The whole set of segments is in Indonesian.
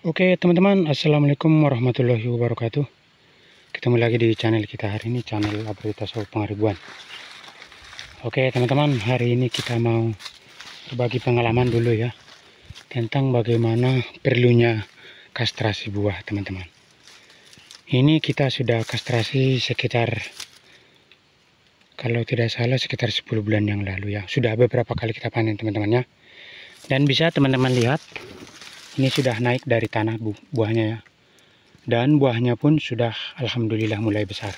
Oke teman-teman Assalamualaikum warahmatullahi wabarakatuh Ketemu lagi di channel kita hari ini Channel Abrita Soal Pengaribuan Oke teman-teman Hari ini kita mau Berbagi pengalaman dulu ya Tentang bagaimana perlunya Kastrasi buah teman-teman Ini kita sudah kastrasi Sekitar Kalau tidak salah sekitar 10 bulan yang lalu ya Sudah beberapa kali kita panen teman-teman ya Dan bisa teman-teman lihat ini sudah naik dari tanah bu buahnya ya dan buahnya pun sudah alhamdulillah mulai besar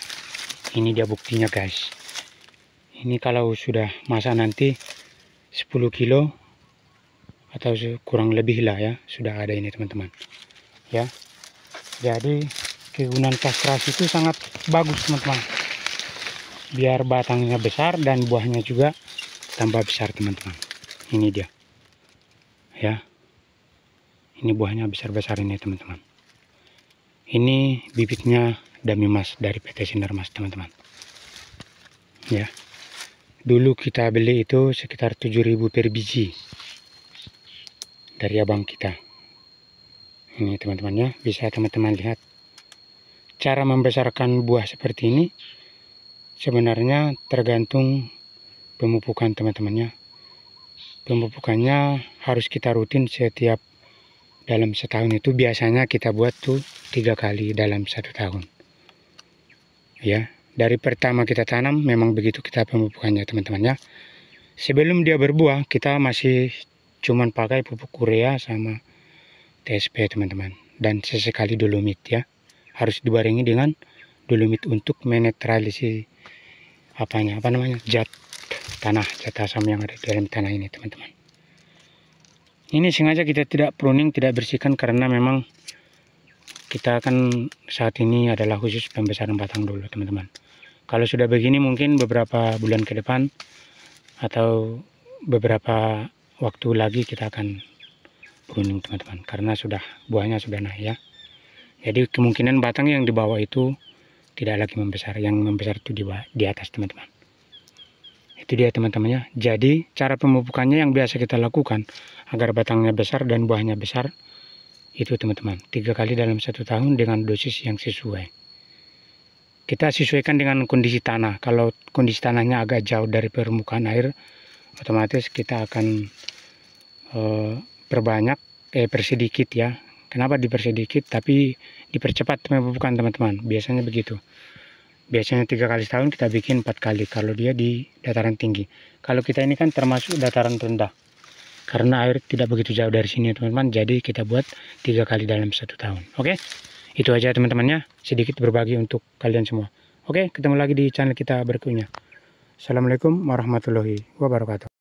ini dia buktinya guys ini kalau sudah masa nanti 10 kilo atau kurang lebih lah ya sudah ada ini teman-teman ya jadi kegunaan kastrasi itu sangat bagus teman-teman biar batangnya besar dan buahnya juga tambah besar teman-teman ini dia ya ini buahnya besar-besar ini teman-teman ini bibitnya dami mas dari PT Sinar Mas teman-teman ya dulu kita beli itu sekitar 7000 per biji dari abang kita ini teman-teman ya bisa teman-teman lihat cara membesarkan buah seperti ini sebenarnya tergantung pemupukan teman-temannya pemupukannya harus kita rutin setiap dalam setahun itu biasanya kita buat tuh tiga kali dalam satu tahun ya dari pertama kita tanam memang begitu kita pemupukannya teman-teman ya sebelum dia berbuah kita masih cuman pakai pupuk urea sama TSP teman-teman dan sesekali dolomit ya harus dibarengi dengan dolomit untuk menetralisi apanya apa namanya zat tanah zat asam yang ada di dalam tanah ini teman-teman ini sengaja kita tidak pruning tidak bersihkan karena memang kita akan saat ini adalah khusus pembesaran batang dulu teman-teman kalau sudah begini mungkin beberapa bulan ke depan atau beberapa waktu lagi kita akan pruning teman-teman karena sudah buahnya sudah naik ya jadi kemungkinan batang yang di bawah itu tidak lagi membesar yang membesar itu di atas teman-teman itu dia teman-temannya jadi cara pemupukannya yang biasa kita lakukan agar batangnya besar dan buahnya besar itu teman-teman tiga kali dalam satu tahun dengan dosis yang sesuai kita sesuaikan dengan kondisi tanah kalau kondisi tanahnya agak jauh dari permukaan air otomatis kita akan uh, perbanyak eh persedikit ya kenapa dipersedikit tapi dipercepat pemupukan teman-teman biasanya begitu biasanya tiga kali setahun kita bikin empat kali kalau dia di dataran tinggi kalau kita ini kan termasuk dataran rendah karena air tidak begitu jauh dari sini teman-teman jadi kita buat tiga kali dalam satu tahun oke okay? itu aja teman-temannya sedikit berbagi untuk kalian semua oke okay? ketemu lagi di channel kita berikutnya Assalamualaikum warahmatullahi wabarakatuh